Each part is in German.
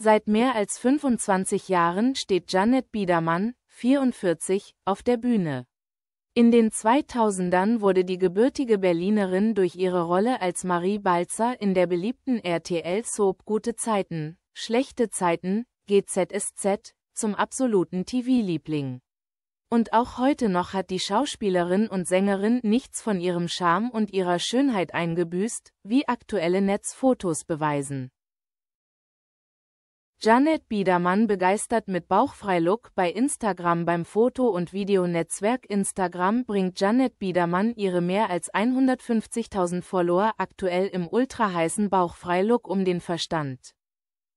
Seit mehr als 25 Jahren steht Janet Biedermann, 44, auf der Bühne. In den 2000ern wurde die gebürtige Berlinerin durch ihre Rolle als Marie Balzer in der beliebten RTL-Soap Gute Zeiten, Schlechte Zeiten, GZSZ, zum absoluten TV-Liebling. Und auch heute noch hat die Schauspielerin und Sängerin nichts von ihrem Charme und ihrer Schönheit eingebüßt, wie aktuelle Netzfotos beweisen. Janet Biedermann begeistert mit Bauchfrei-Look bei Instagram Beim Foto- und Videonetzwerk Instagram bringt Janet Biedermann ihre mehr als 150.000 Follower aktuell im ultraheißen Bauchfrei-Look um den Verstand.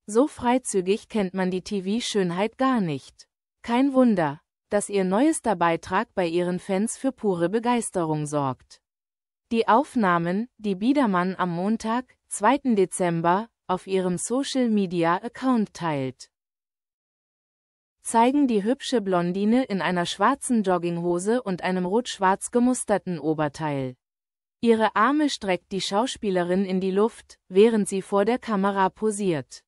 So freizügig kennt man die TV-Schönheit gar nicht. Kein Wunder, dass ihr neuester Beitrag bei ihren Fans für pure Begeisterung sorgt. Die Aufnahmen, die Biedermann am Montag, 2. Dezember, auf ihrem Social-Media-Account teilt. Zeigen die hübsche Blondine in einer schwarzen Jogginghose und einem rot-schwarz gemusterten Oberteil. Ihre Arme streckt die Schauspielerin in die Luft, während sie vor der Kamera posiert.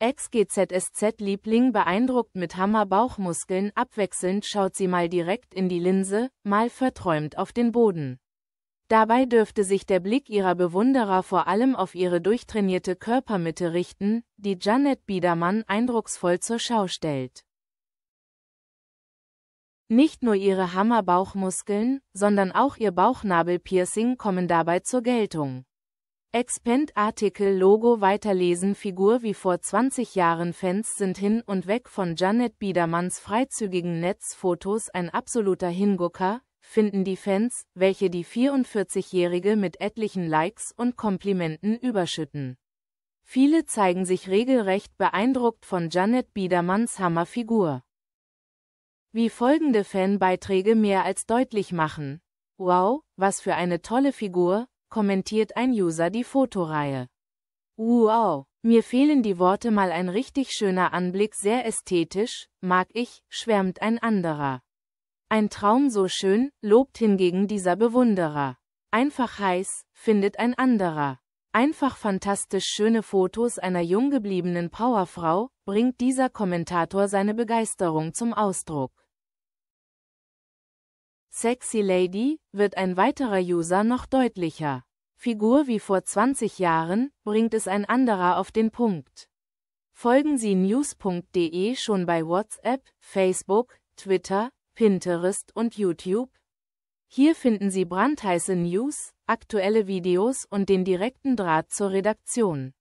Ex-GZSZ-Liebling beeindruckt mit Hammer-Bauchmuskeln abwechselnd schaut sie mal direkt in die Linse, mal verträumt auf den Boden. Dabei dürfte sich der Blick ihrer Bewunderer vor allem auf ihre durchtrainierte Körpermitte richten, die Janet Biedermann eindrucksvoll zur Schau stellt. Nicht nur ihre Hammerbauchmuskeln, sondern auch ihr Bauchnabelpiercing kommen dabei zur Geltung. Expend-Artikel Logo weiterlesen Figur wie vor 20 Jahren Fans sind hin und weg von Janet Biedermanns freizügigen Netzfotos ein absoluter Hingucker, finden die Fans, welche die 44-Jährige mit etlichen Likes und Komplimenten überschütten. Viele zeigen sich regelrecht beeindruckt von Janet Biedermanns Hammerfigur. Wie folgende Fanbeiträge mehr als deutlich machen. Wow, was für eine tolle Figur, kommentiert ein User die Fotoreihe. Wow, mir fehlen die Worte mal ein richtig schöner Anblick, sehr ästhetisch, mag ich, schwärmt ein anderer. Ein Traum so schön, lobt hingegen dieser Bewunderer. Einfach heiß, findet ein anderer. Einfach fantastisch schöne Fotos einer jung gebliebenen Powerfrau, bringt dieser Kommentator seine Begeisterung zum Ausdruck. Sexy Lady, wird ein weiterer User noch deutlicher. Figur wie vor 20 Jahren, bringt es ein anderer auf den Punkt. Folgen Sie news.de schon bei WhatsApp, Facebook, Twitter, Pinterest und YouTube. Hier finden Sie brandheiße News, aktuelle Videos und den direkten Draht zur Redaktion.